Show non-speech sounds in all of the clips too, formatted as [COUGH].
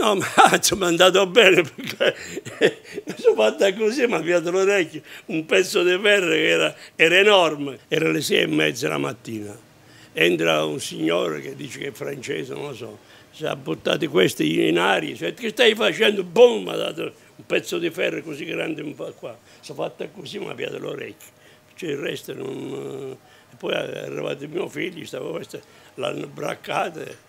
No, ma [LAUGHS] ci è andato bene perché sono fatta così, ma dietro l'orecchio un pezzo di ferro che era, era, enorme. Era le sei e mezza la mattina. Entra un signore che dice che è francese, non lo so, si è buttato questi in aria, cioè, che stai facendo? Boom, mi ha dato un pezzo di ferro così grande un po' qua. Sono fatta così, ma dietro l'orecchio. Cioè, il resto non... Eh. Poi è arrivato mio figlio, stavo questa, l'hanno braccato.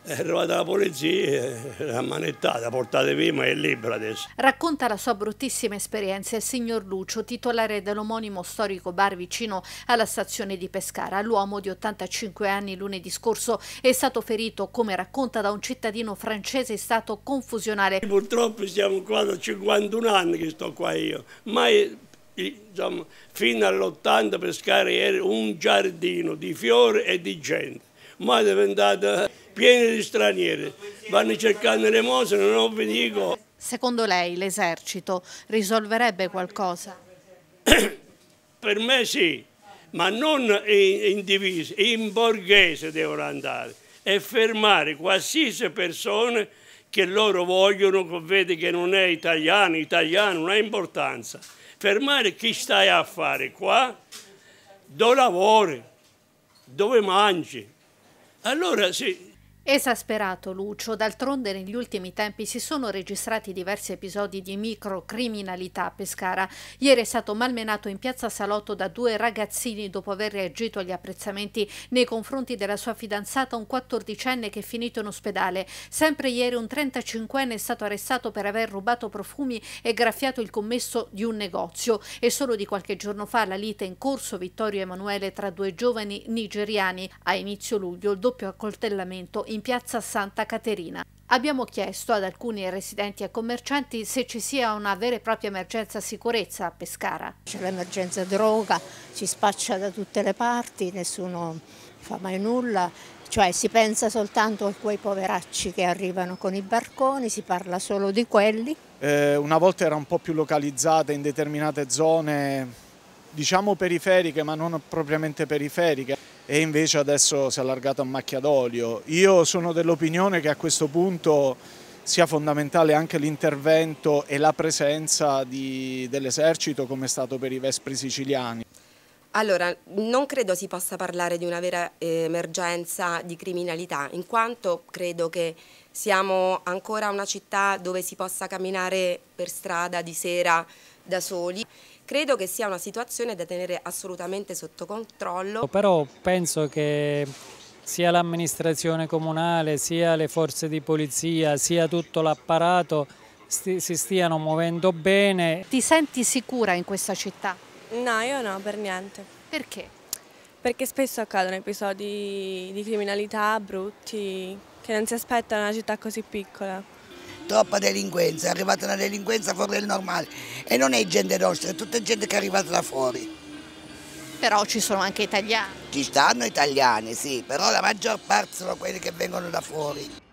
È arrivata la polizia, eh, l'ha manettata, portate via, ma è libera adesso. Racconta la sua bruttissima esperienza il signor Lucio, titolare dell'omonimo storico bar vicino alla stazione di Pescara. L'uomo di 85 anni lunedì scorso è stato ferito, come racconta da un cittadino francese, in stato confusionale. Purtroppo siamo qua da 51 anni che sto qua io, ma è... Insomma, fino all'80 Pescara era un giardino di fiori e di gente, ma è diventata piene di stranieri, vanno cercando le mosse, non vi dico. Secondo lei l'esercito risolverebbe qualcosa? [COUGHS] per me sì, ma non in, in divisa, in borghese devono andare e fermare qualsiasi persona che loro vogliono, che vede che non è italiano, italiano, non ha importanza. Fermare chi stai a fare qua, dove lavori, dove mangi. Allora sì, Esasperato Lucio, d'altronde negli ultimi tempi si sono registrati diversi episodi di microcriminalità a Pescara. Ieri è stato malmenato in piazza Salotto da due ragazzini dopo aver reagito agli apprezzamenti nei confronti della sua fidanzata, un 14enne che è finito in ospedale. Sempre ieri un 35enne è stato arrestato per aver rubato profumi e graffiato il commesso di un negozio. E solo di qualche giorno fa la lite in corso Vittorio Emanuele tra due giovani nigeriani. A inizio luglio il doppio accoltellamento in in piazza Santa Caterina. Abbiamo chiesto ad alcuni residenti e commercianti se ci sia una vera e propria emergenza sicurezza a Pescara. C'è l'emergenza droga, si spaccia da tutte le parti, nessuno fa mai nulla, cioè si pensa soltanto a quei poveracci che arrivano con i barconi, si parla solo di quelli. Eh, una volta era un po' più localizzata in determinate zone, diciamo periferiche ma non propriamente periferiche e invece adesso si è allargato a macchia d'olio. Io sono dell'opinione che a questo punto sia fondamentale anche l'intervento e la presenza dell'esercito come è stato per i Vespri siciliani. Allora, non credo si possa parlare di una vera eh, emergenza di criminalità, in quanto credo che siamo ancora una città dove si possa camminare per strada di sera da soli Credo che sia una situazione da tenere assolutamente sotto controllo. Però penso che sia l'amministrazione comunale, sia le forze di polizia, sia tutto l'apparato sti si stiano muovendo bene. Ti senti sicura in questa città? No, io no, per niente. Perché? Perché spesso accadono episodi di criminalità brutti che non si aspettano in una città così piccola troppa delinquenza, è arrivata una delinquenza fuori del normale e non è gente nostra, è tutta gente che è arrivata da fuori. Però ci sono anche italiani. Ci stanno italiani, sì, però la maggior parte sono quelli che vengono da fuori.